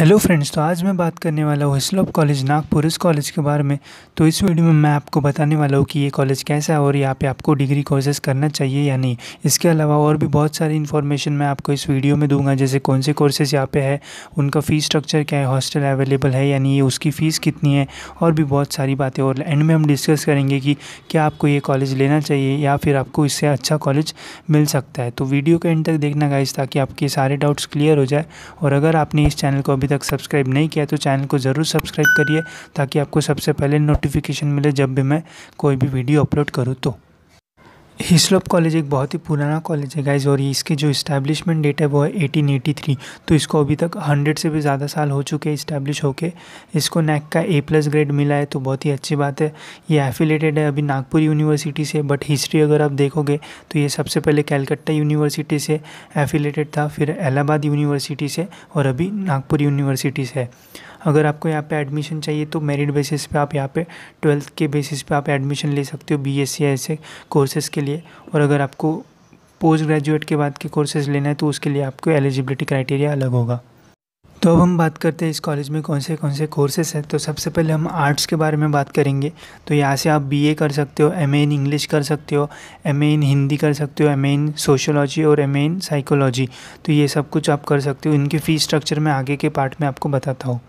hello friends तो आज मैं बात करने वाला हूँ हिस्लॉप कॉलेज नागपुर इस कॉलेज के बारे में तो इस वीडियो में मैं आपको बताने वाला हूँ कि ये कॉलेज कैसा है और यहाँ पे आपको डिग्री कोर्सेज करना चाहिए या नहीं इसके अलावा और भी बहुत सारी इन्फॉर्मेशन मैं आपको इस वीडियो में दूंगा जैसे कौन से कोर्सेज़ यहाँ पे है उनका फ़ीस स्ट्रक्चर क्या है हॉस्टल अवेलेबल है या नहीं उसकी फ़ीस कितनी है और भी बहुत सारी बातें और एंड में हम डिस्कस करेंगे कि क्या आपको ये कॉलेज लेना चाहिए या फिर आपको इससे अच्छा कॉलेज मिल सकता है तो वीडियो के एंड तक देखना गाइज ताकि आपके सारे डाउट्स क्लियर हो जाए और अगर आपने इस चैनल को अभी तक सब्सक्राइब नहीं किया तो चैनल को ज़रूर सब्सक्राइब करिए ताकि आपको सबसे पहले नोटिफिकेशन मिले जब भी मैं कोई भी वीडियो अपलोड करूँ तो हिस्लोप कॉलेज एक बहुत ही पुराना कॉलेज है गाइज और इसके जो इस्टेब्लिशमेंट डेट है वो है थ्री तो इसको अभी तक हंड्रेड से भी ज़्यादा साल हो चुके हैं इस्टेब्लिश होके इसको नैक का ए प्लस ग्रेड मिला है तो बहुत ही अच्छी बात है ये एफिलेटेड है अभी नागपुर यूनिवर्सिटी से बट हिस्ट्री अगर आप देखोगे तो ये सबसे पहले कैलकट्टा यूनिवर्सिटी से एफिलेटेड था फिर इलाहाबाद यूनिवर्सिटी से और अभी नागपुर यूनिवर्सिटी से है अगर आपको यहाँ पे एडमिशन चाहिए तो मेरिट बेसिस पे आप यहाँ पे ट्वेल्थ के बेसिस पे आप एडमिशन ले सकते हो बीएससी ऐसे कोर्सेज़ के लिए और अगर आपको पोस्ट ग्रेजुएट के बाद के कोर्सेज़ लेना है तो उसके लिए आपको एलिजिबिलिटी क्राइटेरिया अलग होगा तो अब हम बात करते हैं इस कॉलेज में कौन से कौन से कोर्सेस हैं तो सबसे पहले हम आर्ट्स के बारे में बात करेंगे तो यहाँ से आप बीए कर सकते हो एमए इन इंग्लिश कर सकते हो एमए इन हिंदी कर सकते हो एमए इन सोशोलॉजी और एमए इन साइकोलॉजी तो ये सब कुछ आप कर सकते हो इनकी फ़ीस स्ट्रक्चर में आगे के पार्ट में आपको बताता हूँ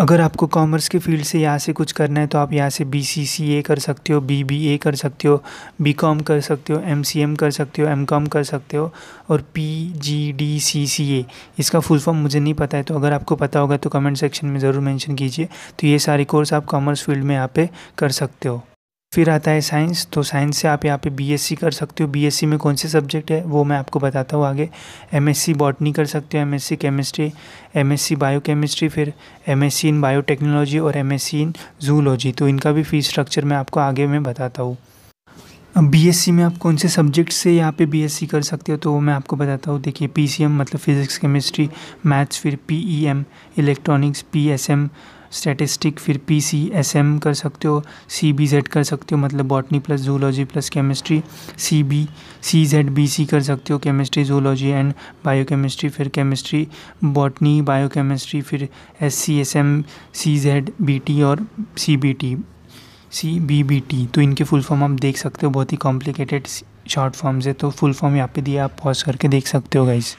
अगर आपको कॉमर्स के फील्ड से यहाँ से कुछ करना है तो आप यहाँ से बी सी सी ए कर सकते हो बी बी ए कर सकते हो बी कॉम कर सकते हो एम सी एम कर सकते हो एम कॉम कर सकते हो और P G D C C ए इसका फुल फॉर्म मुझे नहीं पता है तो अगर आपको पता होगा तो कमेंट सेक्शन में ज़रूर मेंशन कीजिए तो ये सारे कोर्स आप कॉमर्स फील्ड में यहाँ पे कर सकते हो फिर आता है साइंस तो साइंस से आप यहाँ पे बीएससी कर सकते हो बीएससी में कौन से सब्जेक्ट है वो मैं आपको बताता हूँ आगे एमएससी बॉटनी कर सकते हो एमएससी केमिस्ट्री एमएससी बायोकेमिस्ट्री फिर एमएससी इन बायोटेक्नोलॉजी और एमएससी इन जूलॉजी तो इनका भी फीस स्ट्रक्चर मैं आपको आगे में बताता हूँ बीएससी में आप कौन से सब्जेक्ट से यहाँ पे बीएससी कर सकते हो तो वो मैं आपको बताता हूँ देखिए पीसीएम मतलब फिज़िक्स केमिस्ट्री मैथ्स फिर पीईएम इलेक्ट्रॉनिक्स पीएसएम स्टैटिस्टिक फिर पी सी एस एम कर सकते हो सी बी जेड कर सकते हो मतलब botany plus zoology plus chemistry C B C Z B C कर सकते हो chemistry zoology and biochemistry फिर केमिस्ट्री बॉटनी बायो केमिस्ट्री फिर S C S M C Z B T और C B T C B B T तो इनके full form आप देख सकते हो बहुत ही कॉम्प्लिकेटेड शॉर्ट फॉर्म्स है तो फुल फॉर्म यहाँ पे दिया आप पॉज करके देख सकते हो गाइज़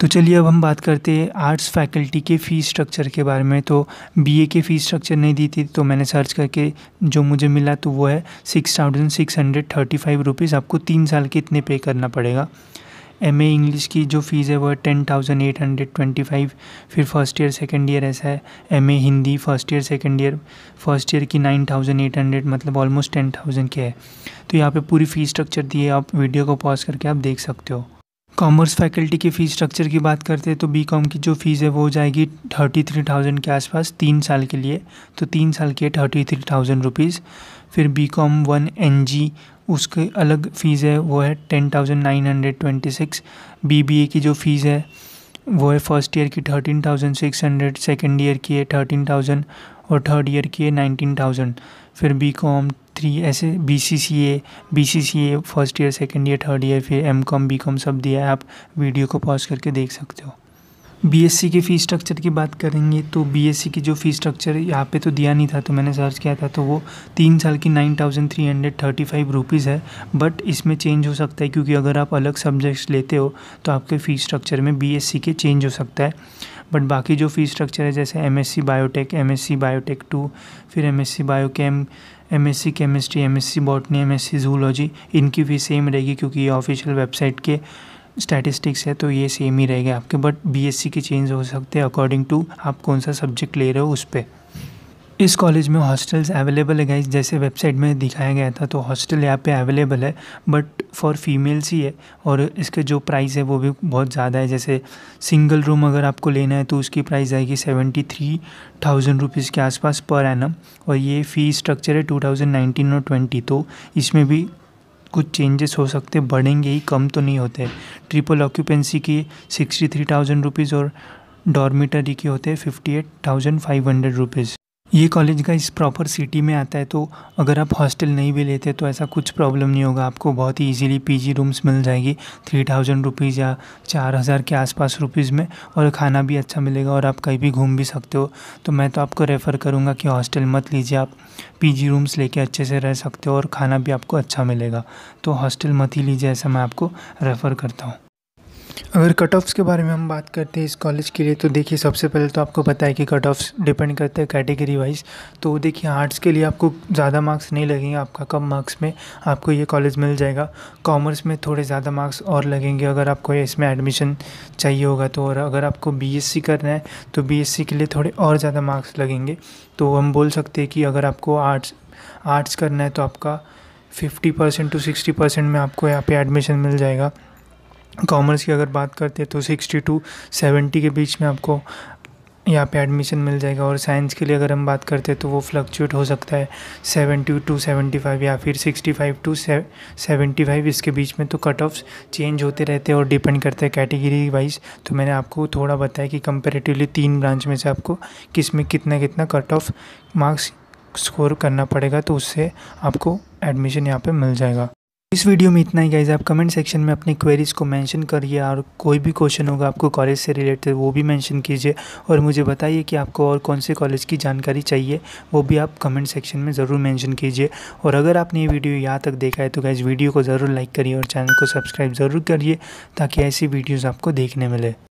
तो चलिए अब हम बात करते हैं आर्ट्स फैकल्टी के फ़ी स्ट्रक्चर के बारे में तो बीए के फ़ी स्ट्रक्चर नहीं दी थी तो मैंने सर्च करके जो मुझे मिला तो वो है six thousand six hundred thirty five rupees आपको तीन साल के इतने पे करना पड़ेगा एम ए इंग्लिश की जो फ़ीस है वह ten thousand eight hundred twenty five फिर फर्स्ट ईयर सेकेंड ईयर ऐसा है M A Hindi first year second year first year की नाइन थाउजेंड एट हंड्रेड मतलब ऑलमोस्ट टेन थाउजेंड के है तो यहाँ पे पूरी फ़ी स्ट्रक्चर दी है आप वीडियो को पॉज करके आप देख सकते हो कॉमर्स फैकल्टी की फ़ीस स्ट्रक्चर की बात करते हैं तो बी कॉम की जो फ़ीस है वो हो जाएगी थर्टी थ्री थाउजेंड के आसपास तीन साल के लिए तो तीन साल के थर्टी थ्री थाउजेंड रुपीज़ फिर B com one N G उसके अलग फ़ीस है वो है ten thousand nine hundred twenty six B B A की जो फ़ीस है वो है फर्स्ट ईयर की thirteen thousand six hundred second year की है थर्टीन थाउजेंड और थर्ड ईयर की है नाइनटीन थाउजेंड फिर बी कॉम थ्री ऐसे B C C A B C C A first year second year third year फिर M com B com सब दिया है आप वीडियो को पॉज करके देख सकते हो बी एस सी के फ़ी स्ट्रक्चर की बात करेंगे तो बी एस सी की जो फ़ी स्ट्रक्चर यहाँ पे तो दिया नहीं था तो मैंने सर्च किया था तो वो तीन साल की nine thousand three hundred thirty five rupees है बट इसमें चेंज हो सकता है क्योंकि अगर आप अलग सब्जेक्ट्स लेते हो तो आपके फ़ी स्ट्रक्चर में बी एस सी के चेंज हो सकता है बट बाकी जो फ़ी स्ट्रक्चर है जैसे M S C biotech M S C biotech two फिर M S C biochem M S C chemistry M S C botany M S C zoology इनकी फ़ी सेम रहेगी क्योंकि ये ऑफिशियल वेबसाइट के स्टैटिस्टिक्स है तो ये सेम ही रहेगा आपके बट बी एस सी के चेंज हो सकते हैं अकॉर्डिंग टू आप कौन सा सब्जेक्ट ले रहे हो उस पर इस कॉलेज में हॉस्टल्स अवेलेबल है गाइज जैसे वेबसाइट में दिखाया गया था तो हॉस्टल यहाँ पे अवेलेबल है बट फॉर फीमेल्स ही है और इसके जो प्राइस है वो भी बहुत ज़्यादा है जैसे सिंगल रूम अगर आपको लेना है तो उसकी प्राइस आएगी सेवेंटी थ्री थाउजेंड रुपीज़ के आसपास पर एनम और ये फ़ी स्ट्रक्चर है टू थाउजेंड नाइनटीन और ट्वेंटी तो इसमें भी कुछ चेंजेस हो सकते बढ़ेंगे ही कम तो नहीं होते ट्रिपल ऑक्यूपेंसी की सिक्सटी थ्री थाउजेंड रुपीज़ और डॉर्मिटरी के होते हैं fifty eight thousand five hundred rupees ये कॉलेज का इस प्रॉपर सिटी में आता है तो अगर आप हॉस्टल नहीं भी लेते तो ऐसा कुछ प्रॉब्लम नहीं होगा आपको बहुत ही इजीली पीजी रूम्स मिल जाएगी थ्री थाउजेंड रुपीज़ या चार हज़ार के आसपास रुपीज़ में और खाना भी अच्छा मिलेगा और आप कहीं भी घूम भी सकते हो तो मैं तो आपको रेफ़र करूँगा कि हॉस्टल मत लीजिए आप पी रूम्स लेके अच्छे से रह सकते हो और खाना भी आपको अच्छा मिलेगा तो हॉस्टल मत ही लीजिए ऐसा मैं आपको रेफ़र करता हूँ अगर कट ऑफ्स के बारे में हम बात करते हैं इस कॉलेज के लिए तो देखिए सबसे पहले तो आपको पता है कि कट ऑफ्स डिपेंड करते हैं कैटेगरी वाइज तो देखिए आर्ट्स के लिए आपको ज़्यादा मार्क्स नहीं लगेंगे आपका कम मार्क्स में आपको ये कॉलेज मिल जाएगा कॉमर्स में थोड़े ज़्यादा मार्क्स और लगेंगे अगर आपको इसमें एडमिशन चाहिए होगा तो और अगर आपको बी करना है तो बी के लिए थोड़े और ज़्यादा मार्क्स लगेंगे तो हम बोल सकते हैं कि अगर आपको आर्ट्स आर्ट्स करना है तो आपका fifty percent to sixty percent में आपको यहाँ पे एडमिशन मिल जाएगा कॉमर्स की अगर बात करते हैं तो सिक्सटी टू सेवेंटी के बीच में आपको यहाँ पे एडमिशन मिल जाएगा और साइंस के लिए अगर हम बात करते हैं तो वो फ्लक्चुएट हो सकता है सेवेंटी टू सेवेंटी फाइव या फिर sixty five to seventy five इसके बीच में तो कट ऑफ्स चेंज होते रहते हैं और डिपेंड करते हैं कैटेगरी वाइज तो मैंने आपको थोड़ा बताया कि कंपेरेटिवली तीन ब्रांच में से आपको किस में कितना कितना कट ऑफ मार्क्स स्कोर करना पड़ेगा तो उससे आपको एडमिशन यहाँ पर मिल जाएगा इस वीडियो में इतना ही गाइज आप कमेंट सेक्शन में अपनी क्वेरीज़ को मेंशन करिए और कोई भी क्वेश्चन होगा आपको कॉलेज से रिलेटेड वो भी मेंशन कीजिए और मुझे बताइए कि आपको और कौन से कॉलेज की जानकारी चाहिए वो भी आप कमेंट सेक्शन में ज़रूर मेंशन कीजिए और अगर आपने ये वीडियो यहाँ तक देखा है तो गाइज़ वीडियो को ज़रूर लाइक करिए और चैनल को सब्सक्राइब ज़रूर करिए ताकि ऐसी वीडियोज़ आपको देखने मिले